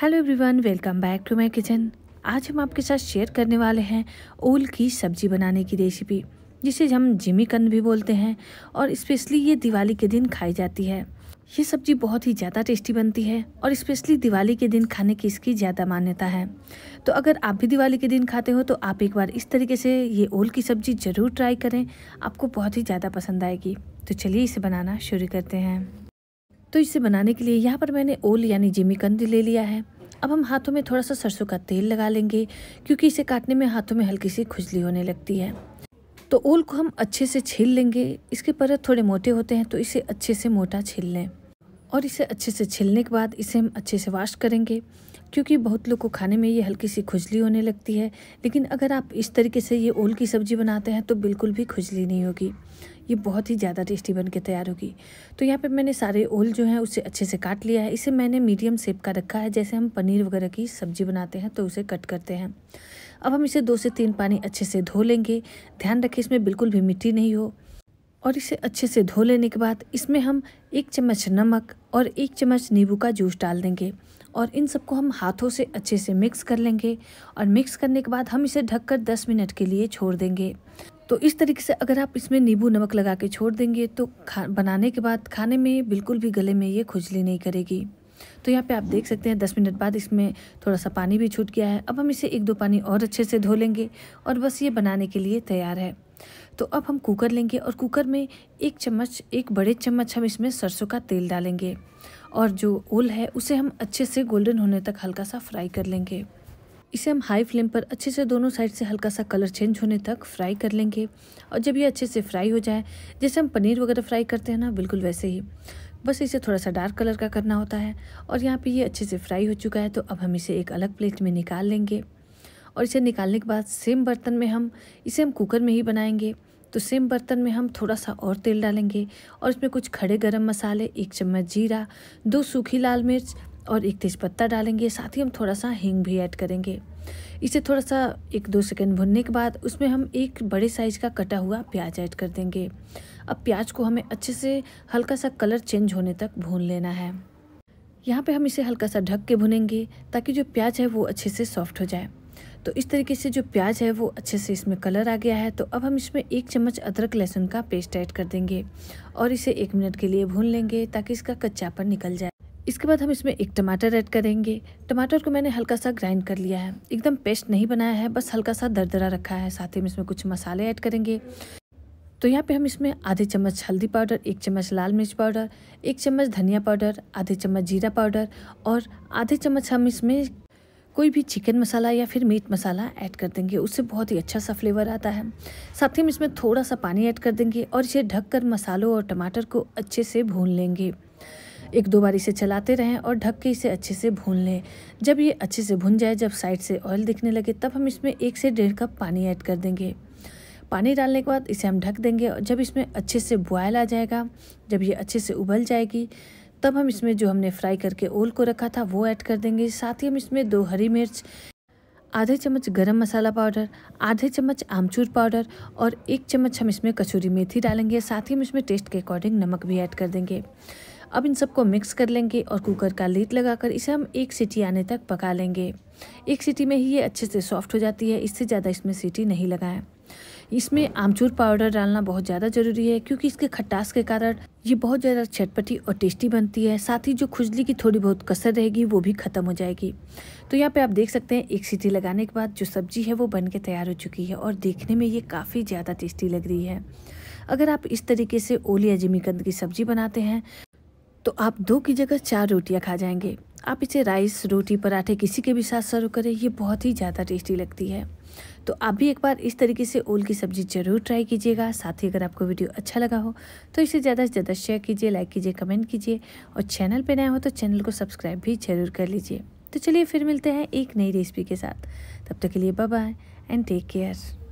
hello everyone welcome back to my kitchen आज हम आपके साथ शेयर करने वाले हैं ओल की सब्जी बनाने की रेसिपी जिसे हम जिमी कंद भी बोलते हैं और स्पेशली ये दिवाली के दिन खाई जाती है ये सब्जी बहुत ही ज़्यादा टेस्टी बनती है और स्पेशली दिवाली के दिन खाने की इसकी ज़्यादा मान्यता है तो अगर आप भी दिवाली के दिन खाते हो तो आप एक बार इस तरीके से ये ओल की सब्ज़ी ज़रूर ट्राई करें आपको बहुत ही ज़्यादा पसंद आएगी तो चलिए इसे बनाना शुरू करते हैं तो इसे बनाने के लिए यहाँ पर मैंने ओल यानी जिमीकंद ले लिया है अब हम हाथों में थोड़ा सा सरसों का तेल लगा लेंगे क्योंकि इसे काटने में हाथों में हल्की सी खुजली होने लगती है तो ओल को हम अच्छे से छील लेंगे इसके परत थोड़े मोटे होते हैं तो इसे अच्छे से मोटा छील लें और इसे अच्छे से छिलने के बाद इसे हम अच्छे से वाश करेंगे क्योंकि बहुत लोग को खाने में ये हल्की सी खुजली होने लगती है लेकिन अगर आप इस तरीके से ये ओल की सब्ज़ी बनाते हैं तो बिल्कुल भी खुजली नहीं होगी ये बहुत ही ज़्यादा टेस्टी बन के तैयार होगी तो यहाँ पे मैंने सारे ओल जो है उसे अच्छे से काट लिया है इसे मैंने मीडियम सेप का रखा है जैसे हम पनीर वगैरह की सब्जी बनाते हैं तो उसे कट करते हैं अब हम इसे दो से तीन पानी अच्छे से धो लेंगे ध्यान रखें इसमें बिल्कुल भी मिट्टी नहीं हो और इसे अच्छे से धो लेने के बाद इसमें हम एक चम्मच नमक और एक चम्मच नींबू का जूस डाल देंगे और इन सबको हम हाथों से अच्छे से मिक्स कर लेंगे और मिक्स करने के बाद हम इसे ढककर 10 मिनट के लिए छोड़ देंगे तो इस तरीके से अगर आप इसमें नींबू नमक लगा के छोड़ देंगे तो खा बनाने के बाद खाने में बिल्कुल भी गले में ये खुजली नहीं करेगी तो यहाँ पे आप देख सकते हैं दस मिनट बाद इसमें थोड़ा सा पानी भी छूट गया है अब हम इसे एक दो पानी और अच्छे से धो लेंगे और बस ये बनाने के लिए तैयार है तो अब हम कुकर लेंगे और कुकर में एक चम्मच एक बड़े चम्मच हम इसमें सरसों का तेल डालेंगे और जो ओल है उसे हम अच्छे से गोल्डन होने तक हल्का सा फ्राई कर लेंगे इसे हम हाई फ्लेम पर अच्छे से दोनों साइड से हल्का सा कलर चेंज होने तक फ्राई कर लेंगे और जब ये अच्छे से फ्राई हो जाए जैसे हम पनीर वगैरह फ्राई करते हैं ना बिल्कुल वैसे ही बस इसे थोड़ा सा डार्क कलर का करना होता है और यहाँ पे ये अच्छे से फ्राई हो चुका है तो अब हम इसे एक अलग प्लेट में निकाल लेंगे और इसे निकालने के बाद सेम बर्तन में हम इसे हम कुकर में ही बनाएंगे तो सेम बर्तन में हम थोड़ा सा और तेल डालेंगे और इसमें कुछ खड़े गरम मसाले एक चम्मच जीरा दो सूखी लाल मिर्च और एक तेज़पत्ता डालेंगे साथ ही हम थोड़ा सा हींग भी ऐड करेंगे इसे थोड़ा सा एक दो सेकंड भुनने के बाद उसमें हम एक बड़े साइज़ का कटा हुआ प्याज ऐड कर देंगे अब प्याज को हमें अच्छे से हल्का सा कलर चेंज होने तक भून लेना है यहाँ पे हम इसे हल्का सा ढक के भुनेंगे ताकि जो प्याज है वो अच्छे से सॉफ्ट हो जाए तो इस तरीके से जो प्याज है वो अच्छे से इसमें कलर आ गया है तो अब हम इसमें एक चम्मच अदरक लहसुन का पेस्ट ऐड कर देंगे और इसे एक मिनट के लिए भून लेंगे ताकि इसका कच्चापन निकल जाए इसके बाद हम इसमें एक टमाटर ऐड करेंगे टमाटर को मैंने हल्का सा ग्राइंड कर लिया है एकदम पेस्ट नहीं बनाया है बस हल्का सा दरदरा रखा है साथ ही हम इसमें कुछ मसाले ऐड करेंगे तो यहाँ पे हम इसमें आधे चम्मच हल्दी पाउडर एक चम्मच लाल मिर्च पाउडर एक चम्मच धनिया पाउडर आधे चम्मच जीरा पाउडर और आधे चम्मच हम इसमें कोई भी चिकन मसाला या फिर मीट मसाला ऐड कर देंगे उससे बहुत ही अच्छा सा फ्लेवर आता है साथ ही हम इसमें थोड़ा सा पानी ऐड कर देंगे और इसे ढककर मसालों और टमाटर को अच्छे से भून लेंगे एक दो बार इसे चलाते रहें और ढक के इसे अच्छे से भून लें जब ये अच्छे से भुन जाए जब साइड से ऑयल दिखने लगे तब हम इसमें एक से डेढ़ कप पानी ऐड कर देंगे पानी डालने के बाद इसे हम ढक देंगे और जब इसमें अच्छे से बॉयल आ जाएगा जब ये अच्छे से उबल जाएगी तब हम इसमें जो हमने फ्राई करके ओल को रखा था वो ऐड कर देंगे साथ ही हम इसमें दो हरी मिर्च आधे चम्मच गरम मसाला पाउडर आधे चम्मच आमचूर पाउडर और एक चम्मच हम इसमें कसूरी मेथी डालेंगे साथ ही हम इसमें टेस्ट के अकॉर्डिंग नमक भी ऐड कर देंगे अब इन सबको मिक्स कर लेंगे और कुकर का लीड लगाकर इसे हम एक सीटी आने तक पका लेंगे एक सीटी में ही ये अच्छे से सॉफ्ट हो जाती है इससे ज़्यादा इसमें सीटी नहीं लगाएं इसमें आमचूर पाउडर डालना बहुत ज़्यादा ज़रूरी है क्योंकि इसके खट्टास के कारण ये बहुत ज़्यादा चटपटी और टेस्टी बनती है साथ ही जो खुजली की थोड़ी बहुत कसर रहेगी वो भी ख़त्म हो जाएगी तो यहाँ पे आप देख सकते हैं एक सीटी लगाने के बाद जो सब्ज़ी है वो बन के तैयार हो चुकी है और देखने में ये काफ़ी ज़्यादा टेस्टी लग रही है अगर आप इस तरीके से ओली अजमी कंद की सब्ज़ी बनाते हैं तो आप दो की जगह चार रोटियाँ खा जाएंगे आप इसे राइस रोटी पराठे किसी के भी साथ सर्व करें ये बहुत ही ज़्यादा टेस्टी लगती है तो आप भी एक बार इस तरीके से ओल की सब्ज़ी ज़रूर ट्राई कीजिएगा साथ ही अगर आपको वीडियो अच्छा लगा हो तो इसे ज़्यादा से ज़्यादा शेयर कीजिए लाइक कीजिए कमेंट कीजिए और चैनल पर नया हो तो चैनल को सब्सक्राइब भी जरूर कर लीजिए तो चलिए फिर मिलते हैं एक नई रेसिपी के साथ तब तक के लिए बाय एंड टेक केयर